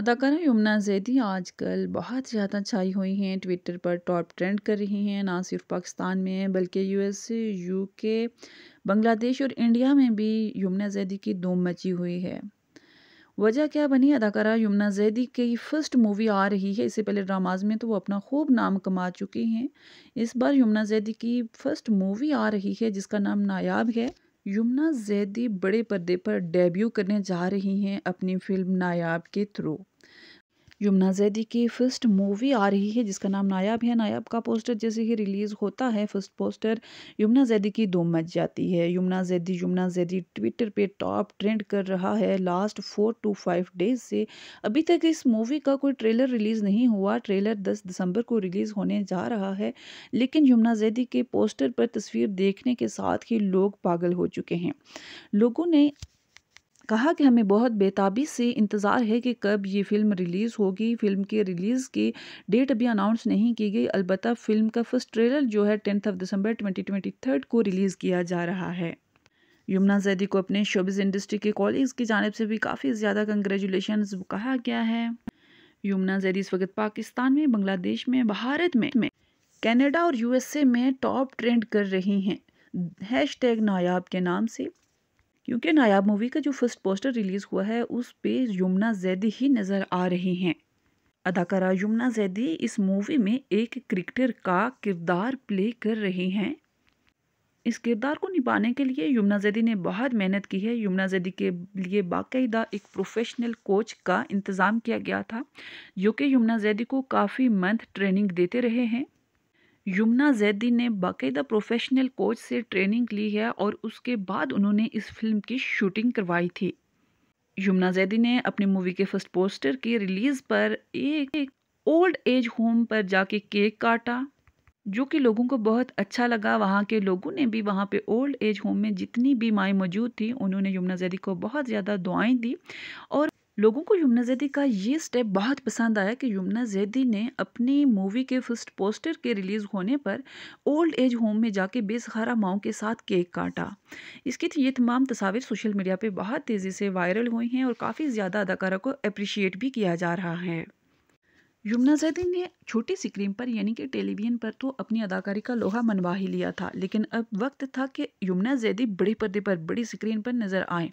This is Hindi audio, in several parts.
अदाकारा यमुना जैदी आजकल बहुत ज़्यादा छाई हुई हैं ट्विटर पर टॉप ट्रेंड कर रही हैं ना सिर्फ पाकिस्तान में बल्कि यूएस यूके बांग्लादेश और इंडिया में भी यमुना जैदी की धूम मची हुई है वजह क्या बनी अदाकारा यमुना जैदी की फ़र्स्ट मूवी आ रही है इससे पहले ड्रामाज में तो वो अपना खूब नाम कमा चुकी हैं इस बार यमुना जैदी की फ़र्स्ट मूवी आ रही है जिसका नाम नायाब है यमुना जैदी बड़े पर्दे पर डेब्यू करने जा रही हैं अपनी फिल्म नायाब के थ्रू यमुना जैदी की फर्स्ट मूवी आ रही है जिसका नाम नायाब है नायाब का पोस्टर जैसे ही रिलीज़ होता है फर्स्ट पोस्टर यमुना जैदी की दो मच जाती है यमुना जैदी यमुना जैदी ट्विटर पे टॉप ट्रेंड कर रहा है last four to five days से अभी तक इस मूवी का कोई ट्रेलर रिलीज़ नहीं हुआ ट्रेलर दस दिसंबर को रिलीज़ होने जा रहा है लेकिन यमुना जैदी के पोस्टर पर तस्वीर देखने के साथ ही लोग पागल हो चुके हैं लोगों ने कहा कि हमें बहुत बेताबी से इंतज़ार है कि कब ये फ़िल्म रिलीज़ होगी फ़िल्म के रिलीज़ की डेट अभी अनाउंस नहीं की गई अलबत् फ़िल्म का फर्स्ट ट्रेलर जो है tenth of December twenty twenty third को रिलीज़ किया जा रहा है यमुना जैदी को अपने शोबिस इंडस्ट्री के कॉलिग्स की जानब से भी काफ़ी ज़्यादा कंग्रेचुलेशन कहा गया है यमुना जैदी इस वक्त पाकिस्तान में बांग्लादेश में भारत में, में कनाडा और यूएसए में टॉप ट्रेंड कर रही हैं हैश नायाब के नाम से क्योंकि नायाब मूवी का जो फर्स्ट पोस्टर रिलीज़ हुआ है उस पे यमुना जैदी ही नज़र आ रही हैं अदाकारा यमुना जैदी इस मूवी में एक क्रिकेटर का किरदार प्ले कर रही हैं इस किरदार को निभाने के लिए यमुना जैदी ने बहुत मेहनत की है यमुना जैदी के लिए बाकायदा एक प्रोफेशनल कोच का इंतज़ाम किया गया था जो कि यमुना जैदी को काफ़ी मंथ ट्रेनिंग देते रहे हैं यमुना जैदी ने बाकायदा प्रोफेशनल कोच से ट्रेनिंग ली है और उसके बाद उन्होंने इस फिल्म की शूटिंग करवाई थी यमुना जैदी ने अपनी मूवी के फर्स्ट पोस्टर की रिलीज़ पर एक, एक ओल्ड एज होम पर जाके केक काटा जो कि लोगों को बहुत अच्छा लगा वहाँ के लोगों ने भी वहाँ पे ओल्ड एज होम में जितनी भी माएँ मौजूद थी उन्होंने यमुना जैदी को बहुत ज़्यादा दुआएं दी और लोगों को यमुना जैदी का ये स्टेप बहुत पसंद आया कि यमुना जैदी ने अपनी मूवी के फर्स्ट पोस्टर के रिलीज़ होने पर ओल्ड एज होम में जाके बेसहारा माओ के साथ केक काटा इसकी ये तमाम तस्वीर सोशल मीडिया पर बहुत तेज़ी से वायरल हुई हैं और काफ़ी ज़्यादा अदाकारा को अप्रिशिएट भी किया जा रहा है यमुना जैदी ने छोटी सी स्क्रीन पर यानी कि टेलीविजन पर तो अपनी अदाकारी का लोहा मनवा ही लिया था लेकिन अब वक्त था कि यमुना जैदी बड़े पर्दे पर बड़ी स्क्रीन पर नज़र आए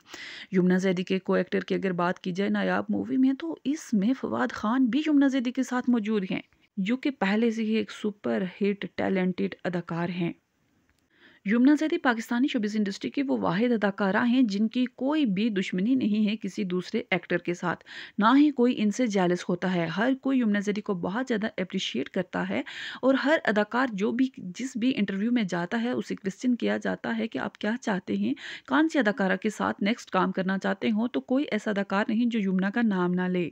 यमुना जैदी के को एक्टर की अगर बात की जाए नायाब मूवी में तो इसमें फवाद खान भी यमुना जैदी के साथ मौजूद हैं जो कि पहले से ही एक सुपर हिट टैलेंटेड अदाकार हैं यमुना जैदी पाकिस्तानी शोबिस इंडस्ट्री की वो वाद अदाकारा हैं जिनकी कोई भी दुश्मनी नहीं है किसी दूसरे एक्टर के साथ ना ही कोई इनसे जैलस होता है हर कोई यमुना जैदी को बहुत ज़्यादा अप्रिशिएट करता है और हर अदाकार जो भी जिस भी इंटरव्यू में जाता है उसे क्वेश्चन किया जाता है कि आप क्या चाहते हैं कौन सी अदाकारा के साथ नेक्स्ट काम करना चाहते हो तो कोई ऐसा अदाकार नहीं जो यमुना का नाम ना ले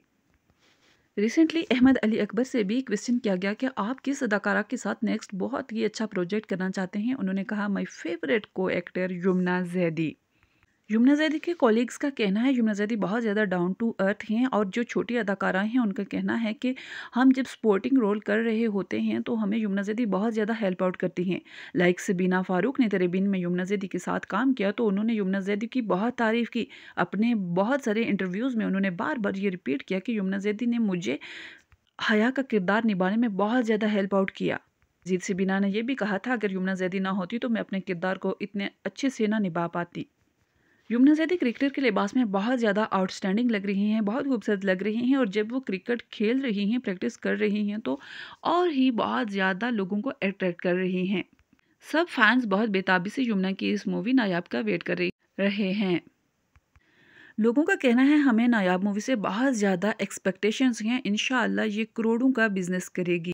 रिसेंटली अहमद अली अकबर से भी क्वेश्चन किया गया कि आप किस अदाकारा के साथ नेक्स्ट बहुत ही अच्छा प्रोजेक्ट करना चाहते हैं उन्होंने कहा my favourite co-actor Yumna Zaidi Yumna Zaidi के कॉलीग्स का कहना है यमुना जैदी बहुत ज़्यादा डाउन टू अर्थ हैं और जो छोटी अदाकारा हैं उनका कहना है कि हम जब स्पोर्टिंग रोल कर रहे होते हैं तो हमें यमुना जैदी बहुत ज़्यादा हेल्प आउट करती हैं लाइक सबीना फ़ारूक ने तरेबिन में यमुना जैदी के साथ काम किया तो उन्होंने यमुना जैदी की बहुत तारीफ़ की अपने बहुत सारे इंटरव्यूज़ में उन्होंने बार बार ये रिपीट किया कि यमुना जैदी ने मुझे हया का किरदार निभाने में बहुत ज़्यादा हेल्प आउट किया जीत सिबिना ने यह भी कहा था अगर यमुना जैदी ना होती तो मैं अपने किरदार को इतने अच्छे से ना निभा पाती युमना जैदी क्रिकेटर के लिबास में बहुत ज़्यादा आउटस्टैंडिंग लग रही हैं बहुत खूबसूरत लग रही हैं और जब वो क्रिकेट खेल रही हैं प्रैक्टिस कर रही हैं तो और ही बहुत ज़्यादा लोगों को अट्रैक्ट कर रही हैं सब फैंस बहुत बेताबी से यमुना की इस मूवी नायाब का वेट कर रहे हैं लोगों का कहना है हमें नायाब मूवी से बहुत ज़्यादा एक्सपेक्टेशंस हैं इन ये करोड़ों का बिजनेस करेगी